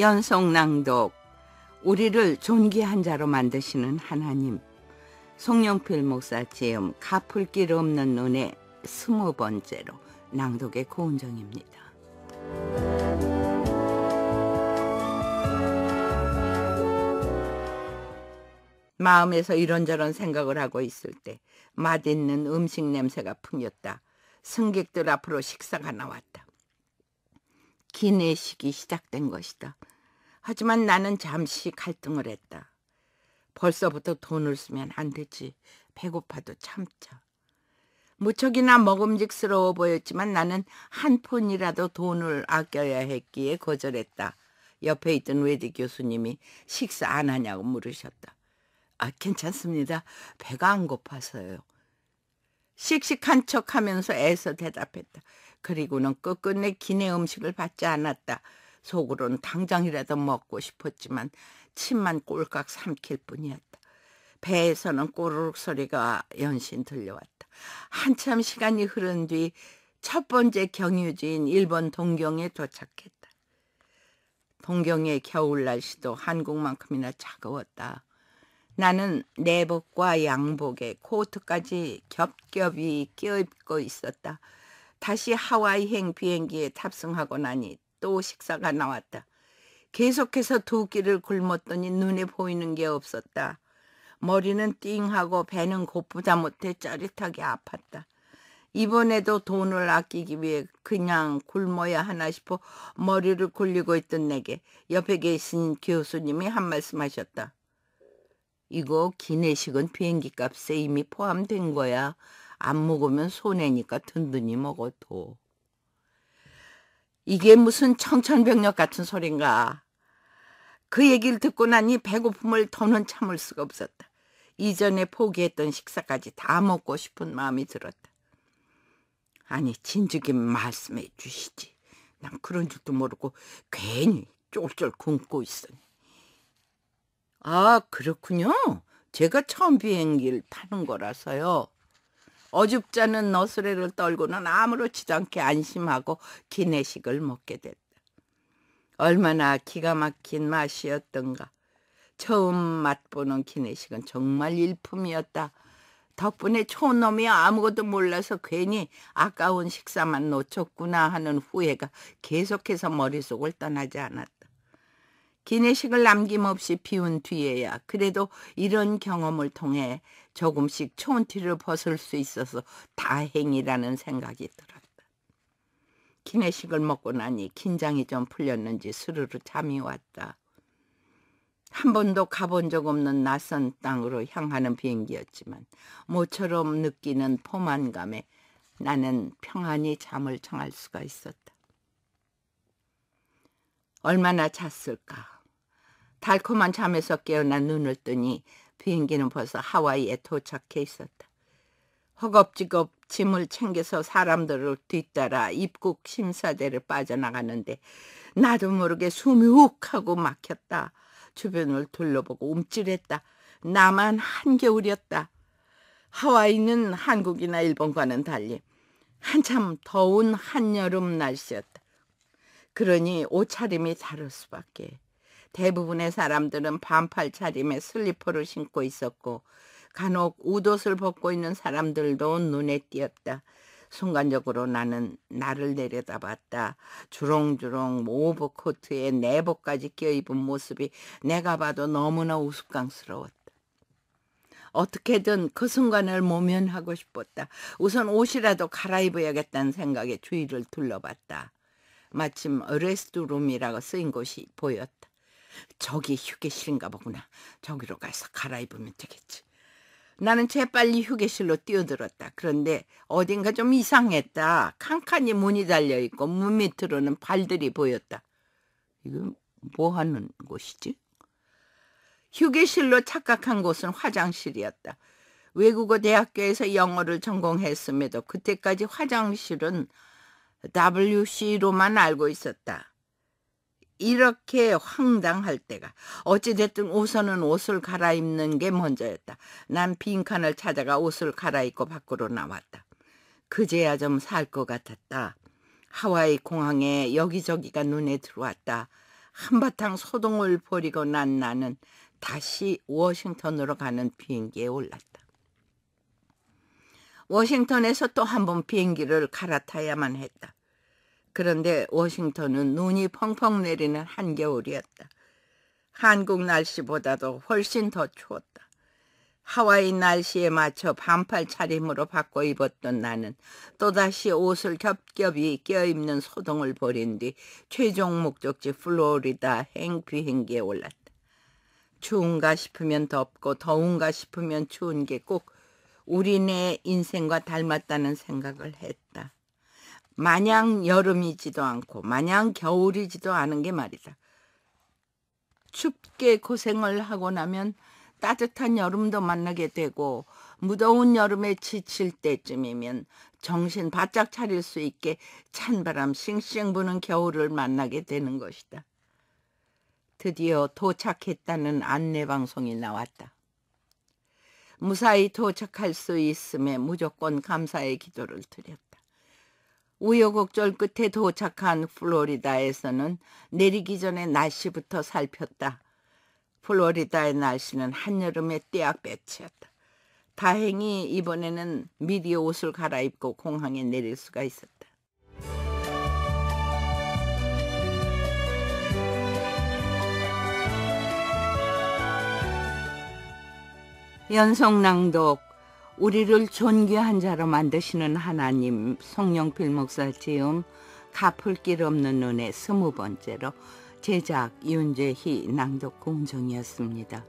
연속 낭독 우리를 존귀한 자로 만드시는 하나님 송영필 목사 제음 갚을 길 없는 눈에 스무 번째로 낭독의 고운정입니다 마음에서 이런저런 생각을 하고 있을 때 맛있는 음식 냄새가 풍겼다. 승객들 앞으로 식사가 나왔다. 기내식이 시작된 것이다. 하지만 나는 잠시 갈등을 했다. 벌써부터 돈을 쓰면 안 되지. 배고파도 참자. 무척이나 먹음직스러워 보였지만 나는 한 푼이라도 돈을 아껴야 했기에 거절했다. 옆에 있던 외대 교수님이 식사 안 하냐고 물으셨다. 아, 괜찮습니다. 배가 안 고파서요. 씩씩한 척 하면서 애써 대답했다. 그리고는 끝끝내 기내 음식을 받지 않았다. 속으론 당장이라도 먹고 싶었지만 침만 꼴깍 삼킬 뿐이었다. 배에서는 꼬르륵 소리가 연신 들려왔다. 한참 시간이 흐른 뒤 첫 번째 경유지인 일본 동경에 도착했다. 동경의 겨울 날씨도 한국만큼이나 차가웠다. 나는 내복과 양복에 코트까지 겹겹이 끼어입고 있었다. 다시 하와이행 비행기에 탑승하고 나니 또 식사가 나왔다. 계속해서 두 끼를 굶었더니 눈에 보이는 게 없었다. 머리는 띵하고 배는 고프다 못해 짜릿하게 아팠다. 이번에도 돈을 아끼기 위해 그냥 굶어야 하나 싶어 머리를 굴리고 있던 내게 옆에 계신 교수님이 한 말씀 하셨다. 이거 기내식은 비행기 값에 이미 포함된 거야. 안 먹으면 손해니까 든든히 먹어도. 이게 무슨 청천벽력 같은 소린가. 그 얘기를 듣고 나니 배고픔을 더는 참을 수가 없었다. 이전에 포기했던 식사까지 다 먹고 싶은 마음이 들었다. 아니 진즉에 말씀해 주시지. 난 그런 줄도 모르고 괜히 쫄쫄 굶고 있으니. 아 그렇군요. 제가 처음 비행기를 타는 거라서요. 어줍지 않은 너스레를 떨고는 아무렇지도 않게 안심하고 기내식을 먹게 됐다. 얼마나 기가 막힌 맛이었던가. 처음 맛보는 기내식은 정말 일품이었다. 덕분에 초놈이 아무것도 몰라서 괜히 아까운 식사만 놓쳤구나 하는 후회가 계속해서 머릿속을 떠나지 않았다. 기내식을 남김없이 피운 뒤에야 그래도 이런 경험을 통해 조금씩 촌티를 벗을 수 있어서 다행이라는 생각이 들었다. 기내식을 먹고 나니 긴장이 좀 풀렸는지 스르르 잠이 왔다. 한 번도 가본 적 없는 낯선 땅으로 향하는 비행기였지만 모처럼 느끼는 포만감에 나는 평안히 잠을 청할 수가 있었다. 얼마나 잤을까. 달콤한 잠에서 깨어나 눈을 뜨니 비행기는 벌써 하와이에 도착해 있었다. 허겁지겁 짐을 챙겨서 사람들을 뒤따라 입국 심사대를 빠져나가는데 나도 모르게 숨이 욱 하고 막혔다. 주변을 둘러보고 움찔했다. 나만 한겨울이었다. 하와이는 한국이나 일본과는 달리 한참 더운 한여름 날씨였다. 그러니 옷차림이 다를 수밖에. 대부분의 사람들은 반팔 차림에 슬리퍼를 신고 있었고 간혹 옷옷을 벗고 있는 사람들도 눈에 띄었다. 순간적으로 나는 나를 내려다봤다. 주렁주렁 모브 코트에 내복까지 껴입은 모습이 내가 봐도 너무나 우스꽝스러웠다. 어떻게든 그 순간을 모면하고 싶었다. 우선 옷이라도 갈아입어야겠다는 생각에 주위를 둘러봤다. 마침 레스트룸이라고 쓰인 곳이 보였다. 저기 휴게실인가 보구나. 저기로 가서 갈아입으면 되겠지. 나는 재빨리 휴게실로 뛰어들었다. 그런데 어딘가 좀 이상했다. 칸칸이 문이 달려있고 문 밑으로는 발들이 보였다. 이건 뭐 하는 곳이지? 휴게실로 착각한 곳은 화장실이었다. 외국어 대학교에서 영어를 전공했음에도 그때까지 화장실은 WC로만 알고 있었다. 이렇게 황당할 때가 어찌됐든 우선은 옷을 갈아입는 게 먼저였다. 난 빈칸을 찾아가 옷을 갈아입고 밖으로 나왔다. 그제야 좀 살 것 같았다. 하와이 공항에 여기저기가 눈에 들어왔다. 한바탕 소동을 벌이고 난 나는 다시 워싱턴으로 가는 비행기에 올랐다. 워싱턴에서 또 한 번 비행기를 갈아타야만 했다. 그런데 워싱턴은 눈이 펑펑 내리는 한겨울이었다. 한국 날씨보다도 훨씬 더 추웠다. 하와이 날씨에 맞춰 반팔 차림으로 바꿔 입었던 나는 또다시 옷을 겹겹이 껴입는 소동을 벌인 뒤 최종 목적지 플로리다 행 비행기에 올랐다. 추운가 싶으면 덥고 더운가 싶으면 추운 게꼭 우리네 인생과 닮았다는 생각을 했다. 마냥 여름이지도 않고 마냥 겨울이지도 않은 게 말이다. 춥게 고생을 하고 나면 따뜻한 여름도 만나게 되고 무더운 여름에 지칠 때쯤이면 정신 바짝 차릴 수 있게 찬바람 싱싱 부는 겨울을 만나게 되는 것이다. 드디어 도착했다는 안내방송이 나왔다. 무사히 도착할 수 있음에 무조건 감사의 기도를 드렸다. 우여곡절 끝에 도착한 플로리다에서는 내리기 전에 날씨부터 살폈다. 플로리다의 날씨는 한여름의 떼약볕이었다. 다행히 이번에는 미리 옷을 갈아입고 공항에 내릴 수가 있었다. 연속낭독 우리를 존귀한 자로 만드시는 하나님 송영필 목사 지음 갚을 길 없는 눈의 스무 번째로 제작 윤재희 낭독 공정이었습니다.